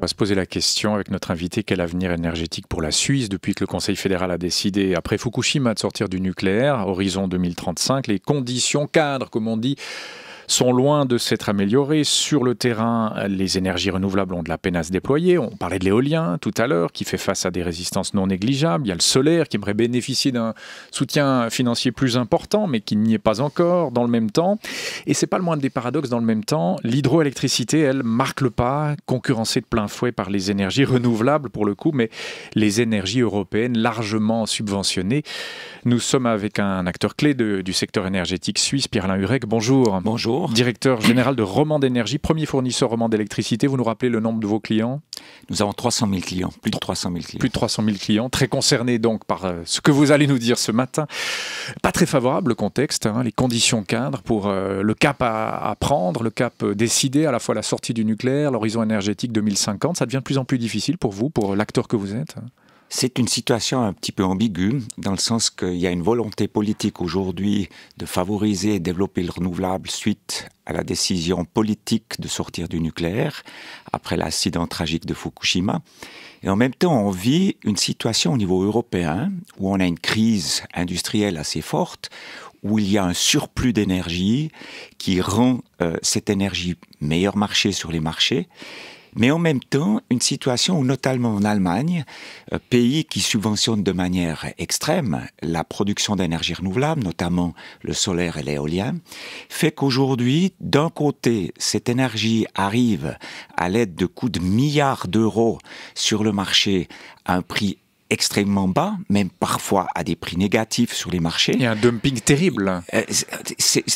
On va se poser la question avec notre invité, quel avenir énergétique pour la Suisse depuis que le Conseil fédéral a décidé, après Fukushima, de sortir du nucléaire, horizon 2035, les conditions cadres, comme on dit, sont loin de s'être améliorées. Sur le terrain, les énergies renouvelables ont de la peine à se déployer. On parlait de l'éolien tout à l'heure, qui fait face à des résistances non négligeables. Il y a le solaire qui aimerait bénéficier d'un soutien financier plus important, mais qui n'y est pas encore dans le même temps. Et c'est pas le moindre des paradoxes. Dans le même temps, l'hydroélectricité, elle, marque le pas, concurrencée de plein fouet par les énergies renouvelables pour le coup, mais les énergies européennes largement subventionnées. Nous sommes avec un acteur clé du secteur énergétique suisse, Pierre-Alain Hurek. Bonjour. Bonjour. Directeur général de Roman d'énergie, premier fournisseur Roman d'électricité. Vous nous rappelez le nombre de vos clients Nous avons 300 000 clients, plus de 300 000 clients. Plus de 300 000 clients, très concernés donc par euh, ce que vous allez nous dire ce matin. Pas très favorable le contexte, hein, les conditions cadres pour euh, le cap à, à, prendre, le cap euh, décidé, à la fois la sortie du nucléaire, l'horizon énergétique 2050. Ça devient de plus en plus difficile pour vous, pour l'acteur que vous êtes hein c'est une situation un petit peu ambiguë, dans le sens qu'il y a une volonté politique aujourd'hui de favoriser et développer le renouvelable suite à la décision politique de sortir du nucléaire après l'accident tragique de Fukushima. Et en même temps, on vit une situation au niveau européen où on a une crise industrielle assez forte, où il y a un surplus d'énergie qui rend euh, cette énergie meilleur marché sur les marchés mais en même temps une situation où notamment en Allemagne, euh, pays qui subventionne de manière extrême la production d'énergie renouvelable, notamment le solaire et l'éolien, fait qu'aujourd'hui, d'un côté, cette énergie arrive à l'aide de coûts de milliards d'euros sur le marché à un prix extrêmement bas, même parfois à des prix négatifs sur les marchés. Il y a un dumping terrible. Euh,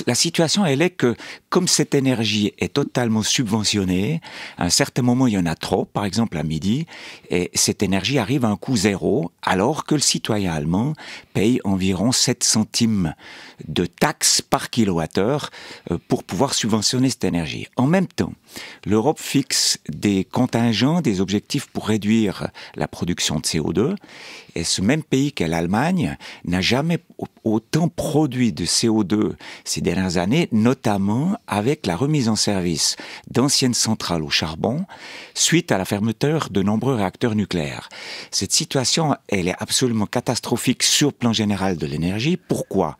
la situation, elle est que comme cette énergie est totalement subventionnée, à un certain moment, il y en a trop, par exemple à midi, et cette énergie arrive à un coût zéro, alors que le citoyen allemand paye environ 7 centimes de taxes par kilowattheure euh, pour pouvoir subventionner cette énergie. En même temps, l'Europe fixe des contingents, des objectifs pour réduire la production de CO2. Et ce même pays qu'est l'Allemagne n'a jamais autant produit de CO2 ces dernières années, notamment avec la remise en service d'anciennes centrales au charbon suite à la fermeture de nombreux réacteurs nucléaires. Cette situation, elle est absolument catastrophique sur le plan général de l'énergie. Pourquoi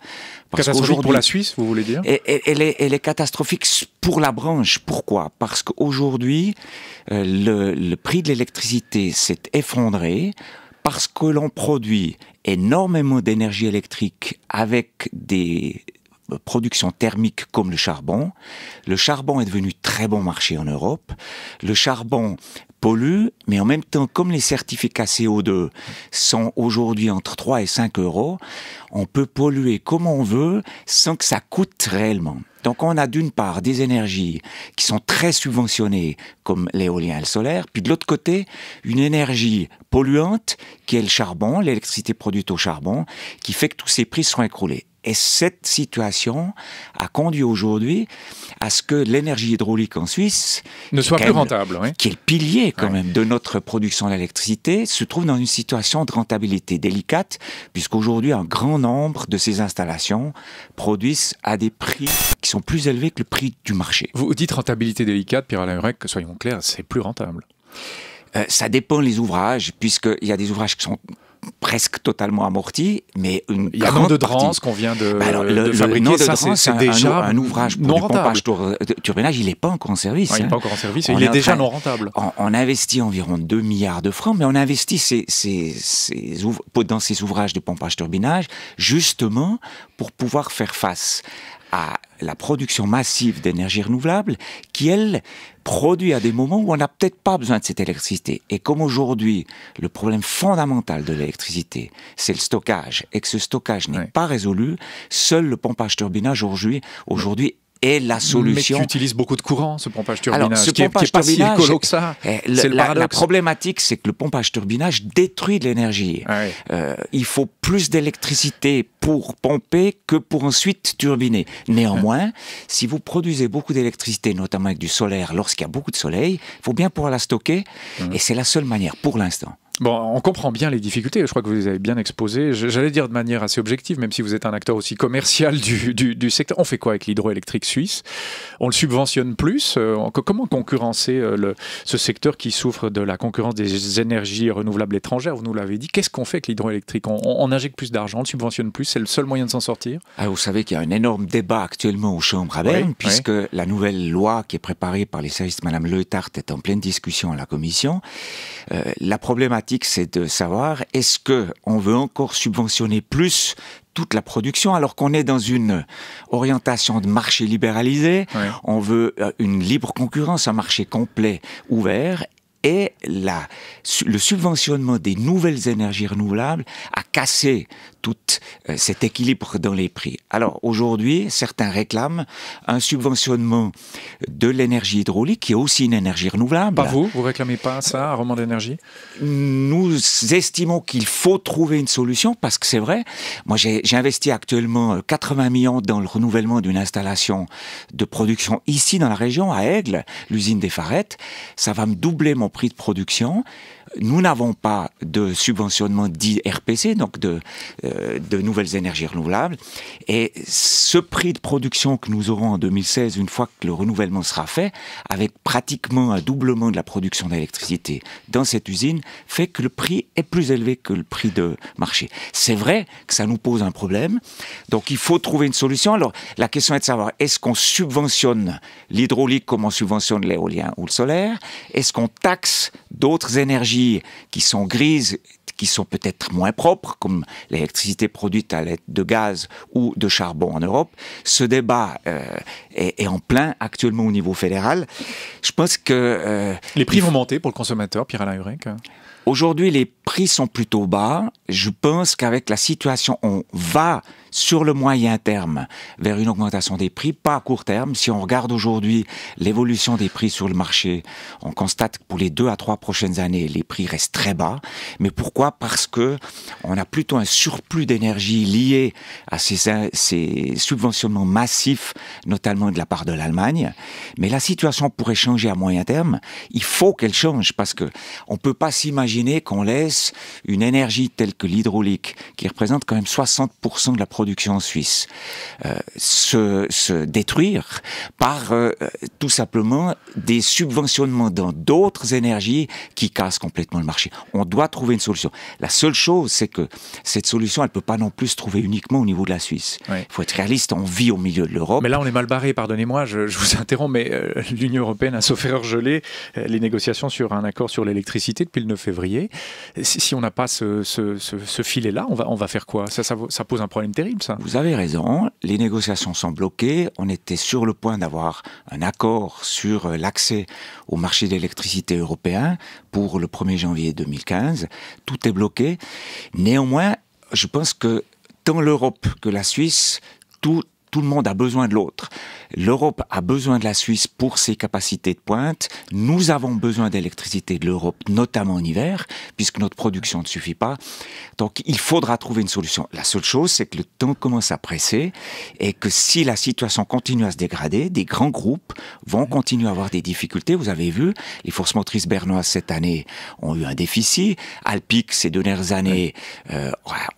Parce Catastrophique pour la Suisse, vous voulez dire elle, elle, est, catastrophique pour la branche. Pourquoi Parce qu'aujourd'hui, euh, le, le prix de l'électricité s'est effondré parce que l'on produit énormément d'énergie électrique avec des euh, productions thermiques comme le charbon. Le charbon est devenu très bon marché en Europe. Le charbon pollue, mais en même temps, comme les certificats CO2 sont aujourd'hui entre 3 et 5 euros, on peut polluer comme on veut sans que ça coûte réellement. Donc on a d'une part des énergies qui sont très subventionnées comme l'éolien et le solaire, puis de l'autre côté une énergie polluante qui est le charbon, l'électricité produite au charbon, qui fait que tous ces prix sont écroulés. Et cette situation a conduit aujourd'hui à ce que l'énergie hydraulique en Suisse ne soit plus rentable, qui est le pilier quand même de notre production d'électricité, se trouve dans une situation de rentabilité délicate, puisqu'aujourd'hui un grand nombre de ces installations produisent à des prix qui sont plus élevés que le prix du marché. Vous dites rentabilité délicate, Pierre Alain que soyons clairs, c'est plus rentable. Euh, ça dépend les ouvrages, puisqu'il y a des ouvrages qui sont presque totalement amorti, mais une Il y grande de Drance qu'on vient de, bah alors, le, fabriquer, c'est déjà un, ouvrage de non pompage turbinage, euh, il n'est pas encore en service. Il n'est hein. pas encore en service, il est, déjà non rentable. On, a investit environ 2 milliards de francs, mais on investit ces, dans ces ouvrages de pompage turbinage justement pour pouvoir faire face à la production massive d'énergie renouvelable qui, elle, produit à des moments où on n'a peut-être pas besoin de cette électricité. Et comme aujourd'hui, le problème fondamental de l'électricité, c'est le stockage, et que ce stockage n'est pas résolu, seul le pompage-turbinage aujourd'hui est et la solution. Mais tu utilises beaucoup de courant, ce pompage turbinage, ce qui est, pas si écolo que ça. Le, le la, la, problématique, c'est que le pompage turbinage détruit de l'énergie. Ah euh, il faut plus d'électricité pour pomper que pour ensuite turbiner. Néanmoins, si vous produisez beaucoup d'électricité, notamment avec du solaire, lorsqu'il y a beaucoup de soleil, il faut bien pouvoir la stocker, mmh. et c'est la seule manière pour l'instant. Bon, on comprend bien les difficultés, je crois que vous les avez bien exposées. J'allais dire de manière assez objective, même si vous êtes un acteur aussi commercial du, secteur. On fait quoi avec l'hydroélectrique suisse On le subventionne plus euh, Comment concurrencer euh, ce secteur qui souffre de la concurrence des énergies renouvelables étrangères Vous nous l'avez dit. Qu'est-ce qu'on fait avec l'hydroélectrique on, injecte plus d'argent, on le subventionne plus, c'est le seul moyen de s'en sortir ah, Vous savez qu'il y a un énorme débat actuellement aux Chambre à puisque la nouvelle loi qui est préparée par les services de Mme Leutart est en pleine discussion à la Commission. Euh, la problématique c'est de savoir est-ce que on veut encore subventionner plus toute la production, alors qu'on est dans une orientation de marché libéralisé. On veut euh, une libre concurrence, un marché complet, ouvert. Et la, le subventionnement des nouvelles énergies renouvelables a cassé tout euh, cet équilibre dans les prix. Alors aujourd'hui, certains réclament un subventionnement de l'énergie hydraulique, qui est aussi une énergie renouvelable. Pas vous, vous réclamez pas ça, un roman d'énergie Nous estimons qu'il faut trouver une solution parce que c'est vrai. Moi, j'ai investi actuellement 80 euh, millions dans le renouvellement d'une installation de production ici dans la région, à Aigle, l'usine des Farettes. Ça va me doubler mon prix de production nous n'avons pas de subventionnement dit RPC, donc de euh, euh, de nouvelles énergies renouvelables. Et ce prix de production que nous aurons en 2016, une fois que le renouvellement sera fait, avec pratiquement un doublement de la production d'électricité dans cette usine, fait que le prix est plus élevé que le prix de marché. C'est vrai que ça nous pose un problème, donc il faut trouver une solution. Alors la question est de savoir, est-ce qu'on subventionne l'hydraulique comme on subventionne l'éolien ou le solaire Est-ce qu'on taxe d'autres énergies qui sont grises qui sont peut-être moins propres, comme l'électricité produite à l'aide de gaz ou de charbon en Europe. Ce débat euh, est, est, en plein actuellement au niveau fédéral. Je pense que... Euh, les prix vont monter pour le consommateur, Pierre-Alain Aujourd'hui, les prix sont plutôt bas. Je pense qu'avec la situation, on va sur le moyen terme vers une augmentation des prix, pas à court terme. Si on regarde aujourd'hui l'évolution des prix sur le marché, on constate que pour les deux à trois prochaines années, les prix restent très bas. Mais pourquoi Parce que on a plutôt un surplus d'énergie lié à ces, ces subventionnements massifs, notamment de la part de l'Allemagne. Mais la situation pourrait changer à moyen terme. Il faut qu'elle change parce que on peut pas s'imaginer qu'on laisse une énergie telle que l'hydraulique, qui représente quand même 60% de la production en Suisse, euh, se, détruire par euh, tout simplement des subventionnements dans d'autres énergies qui cassent complètement le marché. On doit trouver une solution. La seule chose, c'est que cette solution, elle ne peut pas non plus se trouver uniquement au niveau de la Suisse. Il faut être réaliste, on vit au milieu de l'Europe. Mais là, on est mal barré, pardonnez-moi, je, vous interromps, mais euh, l'Union européenne a sauf erreur gelé les négociations sur un accord sur l'électricité depuis le 9 février si on n'a pas ce, filet-là, on va, on va faire quoi ça, pose un problème terrible, ça. Vous avez raison. Les négociations sont bloquées. On était sur le point d'avoir un accord sur euh, l'accès au marché d'électricité européen pour le 1er janvier 2015. Tout est bloqué. Néanmoins, je pense que tant l'Europe que la Suisse, tout, tout le monde a besoin de l'autre l'Europe a besoin de la Suisse pour ses capacités de pointe. Nous avons besoin d'électricité de l'Europe, notamment en hiver, puisque notre production ne suffit pas. Donc il faudra trouver une solution. La seule chose, c'est que le temps commence à presser et que si la situation continue à se dégrader, des grands groupes vont continuer à avoir des difficultés. Vous avez vu, les forces motrices bernoises cette année ont eu un déficit. Alpic, ces dernières années, a euh,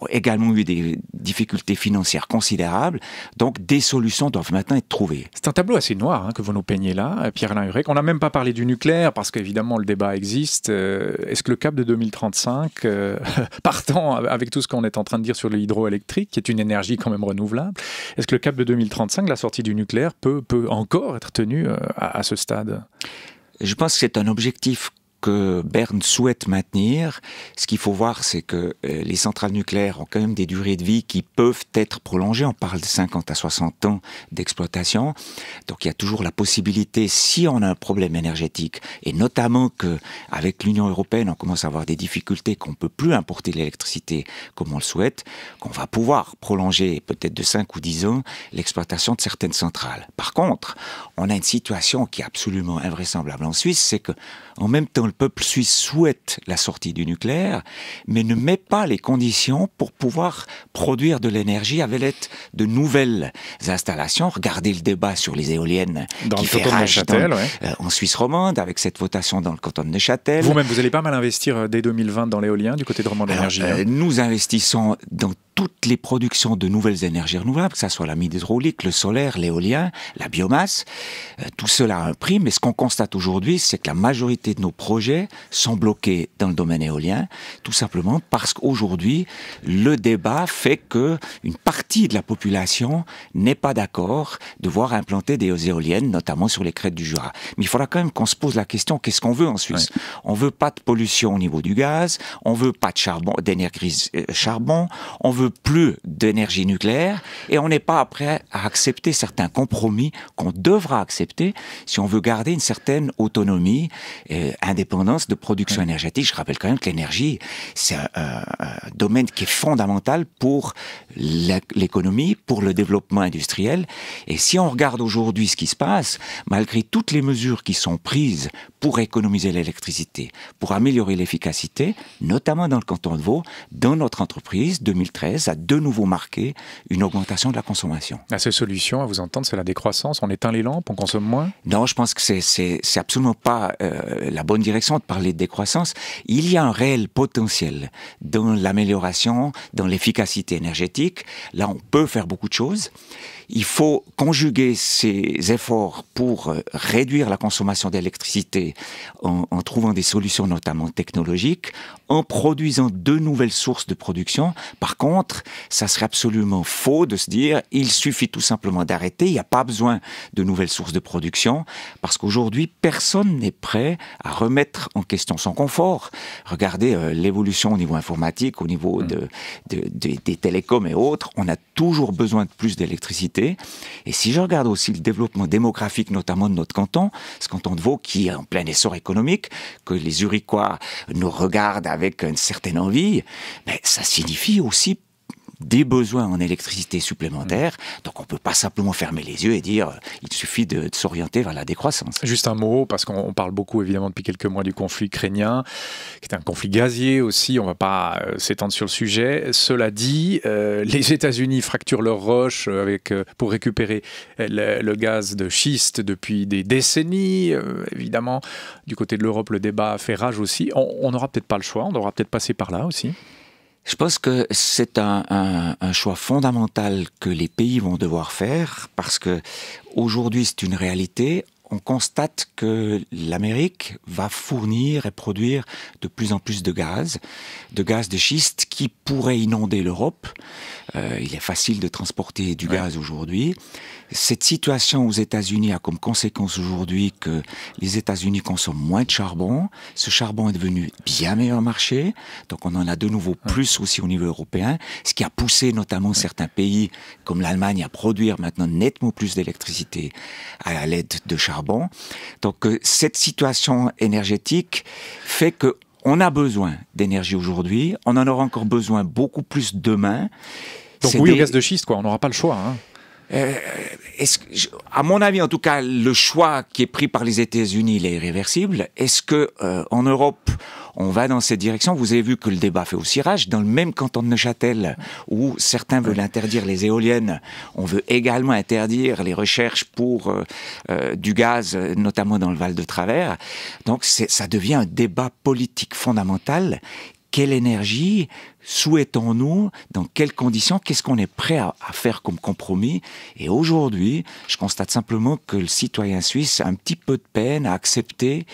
également eu des difficultés financières considérables. Donc des solutions doivent maintenant être trouvées. C'est un tableau assez noir hein, que vous nous peignez là, Pierre-Alain Hurec. On n'a même pas parlé du nucléaire, parce qu'évidemment le débat existe. Euh, est-ce que le cap de 2035, euh, partant avec tout ce qu'on est en train de dire sur l'hydroélectrique, qui est une énergie quand même renouvelable, est-ce que le cap de 2035, la sortie du nucléaire, peut, peut encore être tenu euh, à ce stade je pense que c'est un objectif que Berne souhaite maintenir. Ce qu'il faut voir, c'est que euh, les centrales nucléaires ont quand même des durées de vie qui peuvent être prolongées. On parle de 50 à 60 ans d'exploitation. Donc il y a toujours la possibilité, si on a un problème énergétique, et notamment que avec l'Union européenne, on commence à avoir des difficultés, qu'on ne peut plus importer l'électricité comme on le souhaite, qu'on va pouvoir prolonger peut-être de 5 ou 10 ans l'exploitation de certaines centrales. Par contre, on a une situation qui est absolument invraisemblable en Suisse, c'est que en même temps le peuple suisse souhaite la sortie du nucléaire, mais ne met pas les conditions pour pouvoir produire de l'énergie avec l'aide de nouvelles installations. Regardez le débat sur les éoliennes qui fait rage de euh, en Suisse romande, avec cette votation dans le canton de Neuchâtel. Vous-même, vous allez pas mal investir euh, dès 2020 dans l'éolien du côté de Romand d'énergie. Hein euh, nous investissons dans toutes les productions de nouvelles énergies renouvelables, que ce soit la mine hydraulique, le solaire, l'éolien, la biomasse. tout cela a un prix, mais ce qu'on constate aujourd'hui, c'est que la majorité de nos produits projets sont bloqués dans le domaine éolien, tout simplement parce qu'aujourd'hui, le débat fait que une partie de la population n'est pas d'accord de voir implanter des éoliennes, notamment sur les crêtes du Jura. Mais il faudra quand même qu'on se pose la question qu'est-ce qu'on veut en Suisse On veut pas de pollution au niveau du gaz, on veut pas de charbon, d'énergie euh, charbon, on veut plus d'énergie nucléaire, et on n'est pas prêt à accepter certains compromis qu'on devra accepter si on veut garder une certaine autonomie, euh, indépendante de production énergétique. Je rappelle quand même que l'énergie, c'est un, domaine qui est fondamental pour l'économie, pour le développement industriel. Et si on regarde aujourd'hui ce qui se passe, malgré toutes les mesures qui sont prises pour économiser l'électricité, pour améliorer l'efficacité, notamment dans le canton de Vaud, dans notre entreprise, 2013, a de nouveau marqué une augmentation de la consommation. La ces solutions, à vous entendre, c'est la décroissance, on éteint les lampes, on consomme moins Non, je pense que c'est absolument pas euh, la bonne direction de parler de décroissance. Il y a un réel potentiel dans l'amélioration, dans l'efficacité énergétique. Là, on peut faire beaucoup de choses. Il faut conjuguer ces efforts pour euh, réduire la consommation d'électricité en, trouvant des solutions notamment technologiques, en produisant de nouvelles sources de production. Par contre, ça serait absolument faux de se dire il suffit tout simplement d'arrêter, il n'y a pas besoin de nouvelles sources de production, parce qu'aujourd'hui, personne n'est prêt à remettre en question son confort. Regardez euh, l'évolution au niveau informatique, au niveau mmh. de, des télécoms et autres, on a toujours besoin de plus d'électricité. Et si je regarde aussi le développement démographique, notamment de notre canton, ce canton de Vaud qui est en plein essor économique, que les Uriquois nous regardent avec une certaine envie, mais ça signifie aussi des besoins en électricité supplémentaires. Mm. Donc on ne peut pas simplement fermer les yeux et dire euh, il suffit de, s'orienter vers la décroissance. Juste un mot, parce qu'on parle beaucoup évidemment depuis quelques mois du conflit ukrainien, qui est un conflit gazier aussi, on ne va pas euh, s'étendre sur le sujet. Cela dit, euh, les États-Unis fracturent leurs roches pour récupérer le, le, gaz de schiste depuis des décennies. évidemment, du côté de l'Europe, le débat fait rage aussi. On n'aura peut-être pas le choix, on devra peut-être passer par là aussi. Je pense que c'est un, choix fondamental que les pays vont devoir faire parce que aujourd'hui c'est une réalité. On constate que l'Amérique va fournir et produire de plus en plus de gaz, de gaz de schiste qui pourrait inonder l'Europe. Euh, il est facile de transporter du gaz aujourd'hui. Cette situation aux États-Unis a comme conséquence aujourd'hui que les États-Unis consomment moins de charbon. Ce charbon est devenu bien meilleur marché. Donc on en a de nouveau plus aussi au niveau européen, ce qui a poussé notamment certains pays comme l'Allemagne à produire maintenant nettement plus d'électricité à l'aide de charbon. Donc euh, cette situation énergétique fait que on a besoin d'énergie aujourd'hui, on en aura encore besoin beaucoup plus demain. Donc oui au gaz de schiste, quoi. on n'aura pas le choix. Hein. Euh, est-ce que, à mon avis, en tout cas, le choix qui est pris par les États-Unis, il est irréversible. Est-ce que euh, en Europe, on va dans cette direction Vous avez vu que le débat fait aussi rage dans le même canton de Neuchâtel, où certains veulent interdire les éoliennes. On veut également interdire les recherches pour euh, du gaz, notamment dans le Val de Travers. Donc, ça devient un débat politique fondamental quelle énergie souhaitons-nous, dans quelles conditions, qu'est-ce qu'on est prêt à, faire comme compromis. Et aujourd'hui, je constate simplement que le citoyen suisse a un petit peu de peine à accepter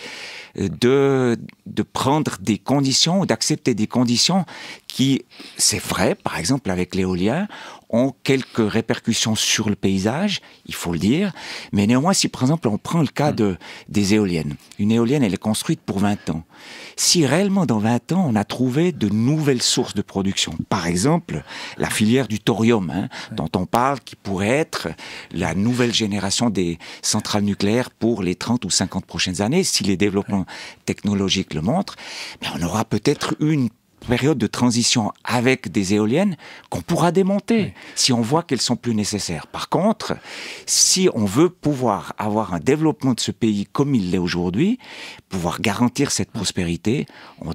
euh, de, de prendre des conditions ou d'accepter des conditions qui, c'est vrai, par exemple avec l'éolien, ont quelques répercussions sur le paysage, il faut le dire. Mais néanmoins, si par exemple on prend le cas mm. de, des éoliennes, une éolienne, elle est construite pour 20 ans. Si réellement dans 20 ans, on a trouvé de nouvelles sources de production, par exemple la filière du thorium, hein, dont on parle, qui pourrait être la nouvelle génération des centrales nucléaires pour les 30 ou 50 prochaines années, si les développements technologiques le montrent, mais on aura peut-être une période de transition avec des éoliennes qu'on pourra démonter si on voit qu'elles sont plus nécessaires. Par contre, si on veut pouvoir avoir un développement de ce pays comme il l'est aujourd'hui, pouvoir garantir cette prospérité, on...